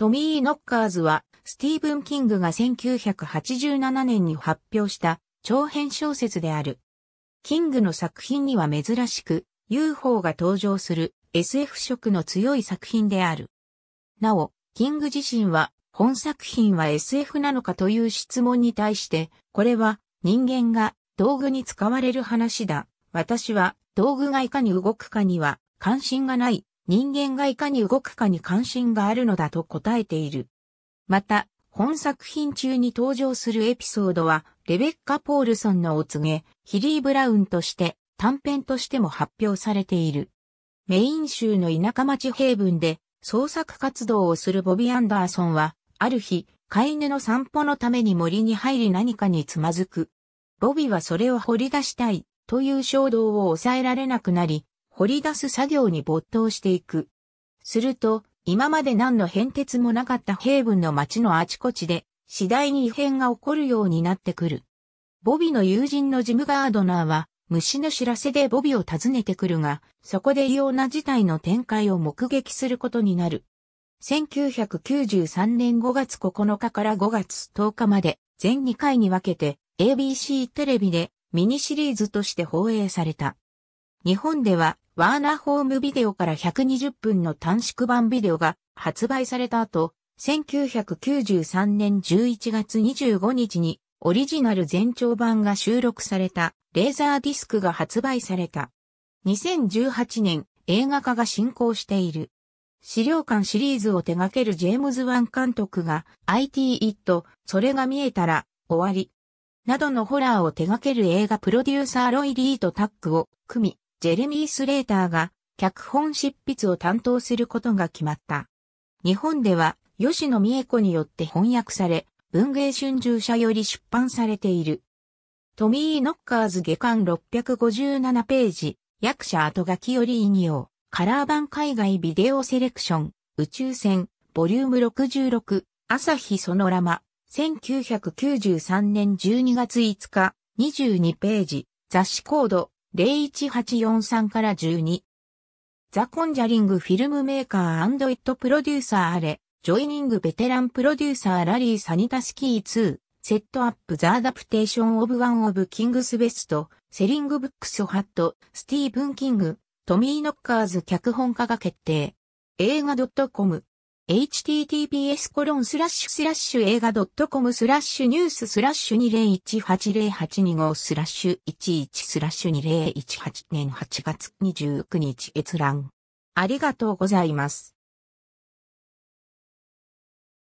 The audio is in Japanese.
トミー・ノッカーズは、スティーブン・キングが1987年に発表した長編小説である。キングの作品には珍しく、UFO が登場する SF 色の強い作品である。なお、キング自身は、本作品は SF なのかという質問に対して、これは人間が道具に使われる話だ。私は道具がいかに動くかには関心がない人間がいかに動くかに関心があるのだと答えている。また、本作品中に登場するエピソードは、レベッカ・ポールソンのお告げ、ヒリー・ブラウンとして短編としても発表されている。メイン州の田舎町ヘイブンで創作活動をするボビー・アンダーソンは、ある日、飼い犬の散歩のために森に入り何かにつまずく。ボビーはそれを掘り出したいという衝動を抑えられなくなり、掘り出す作業に没頭していく。すると、今まで何の変哲もなかった平文の街のあちこちで、次第に異変が起こるようになってくる。ボビの友人のジムガードナーは、虫の知らせでボビを訪ねてくるが、そこで異様な事態の展開を目撃することになる。1993年5月9日から5月10日まで、全2回に分けて、ABC テレビでミニシリーズとして放映された。日本ではワーナーホームビデオから120分の短縮版ビデオが発売された後、1993年11月25日にオリジナル全長版が収録されたレーザーディスクが発売された。2018年映画化が進行している。資料館シリーズを手掛けるジェームズ・ワン監督が IT It それが見えたら終わりなどのホラーを手掛ける映画プロデューサーロイ・リーとタッグを組みジェレミー・スレーターが脚本執筆を担当することが決まった。日本では吉野美恵子によって翻訳され、文芸春秋社より出版されている。トミー・ノッカーズ下巻657ページ、役者後書きより引用、カラー版海外ビデオセレクション、宇宙船、ボリューム66、朝日ソノラマ、1993年12月5日、22ページ、雑誌コード、01843から12。ザ・コンジャリング・フィルムメーカーイット・プロデューサー・アレ、ジョイニング・ベテラン・プロデューサー・ラリー・サニタスキー2、セットアップ・ザ・アダプテーション・オブ・ワン・オブ・キングス・ベスト、セリング・ブックス・ハット、スティーブン・キング、トミー・ノッカーズ脚本家が決定。映画 .com https コロンスラッシュスラッシュ映画 .com スラッシュニューススラッシュ20180825スラッシュ11スラッシュ2018年8月29日閲覧。ありがとうございます。